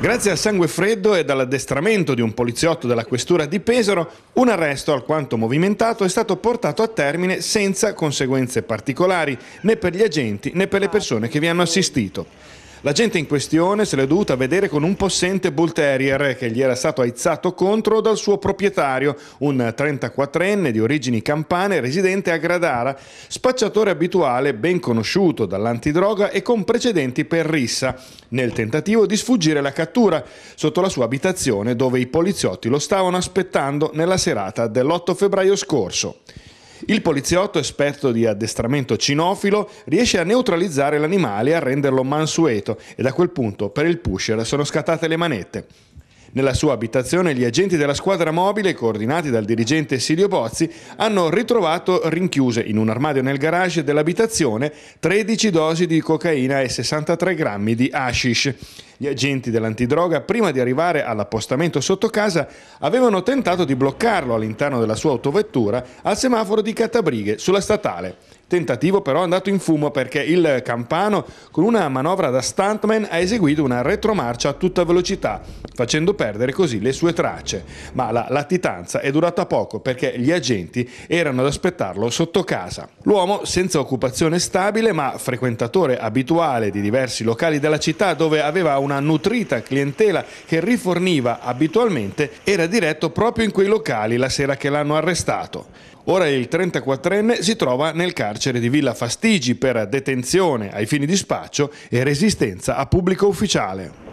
Grazie al sangue freddo e all'addestramento di un poliziotto della questura di Pesaro, un arresto alquanto movimentato è stato portato a termine senza conseguenze particolari né per gli agenti né per le persone che vi hanno assistito. La gente in questione se l'è dovuta vedere con un possente bull terrier che gli era stato aizzato contro dal suo proprietario, un 34enne di origini campane residente a Gradara, spacciatore abituale ben conosciuto dall'antidroga e con precedenti per rissa, nel tentativo di sfuggire la cattura sotto la sua abitazione dove i poliziotti lo stavano aspettando nella serata dell'8 febbraio scorso. Il poliziotto, esperto di addestramento cinofilo, riesce a neutralizzare l'animale e a renderlo mansueto e da quel punto per il pusher sono scattate le manette. Nella sua abitazione gli agenti della squadra mobile, coordinati dal dirigente Silvio Bozzi, hanno ritrovato rinchiuse in un armadio nel garage dell'abitazione 13 dosi di cocaina e 63 grammi di hashish. Gli agenti dell'antidroga, prima di arrivare all'appostamento sotto casa, avevano tentato di bloccarlo all'interno della sua autovettura al semaforo di Catabrighe sulla statale. Tentativo però è andato in fumo perché il Campano con una manovra da stuntman ha eseguito una retromarcia a tutta velocità, facendo perdere così le sue tracce. Ma la latitanza è durata poco perché gli agenti erano ad aspettarlo sotto casa. L'uomo, senza occupazione stabile ma frequentatore abituale di diversi locali della città dove aveva una nutrita clientela che riforniva abitualmente, era diretto proprio in quei locali la sera che l'hanno arrestato. Ora il 34enne si trova nel carcere carcere di Villa Fastigi per detenzione ai fini di spaccio e resistenza a pubblico ufficiale.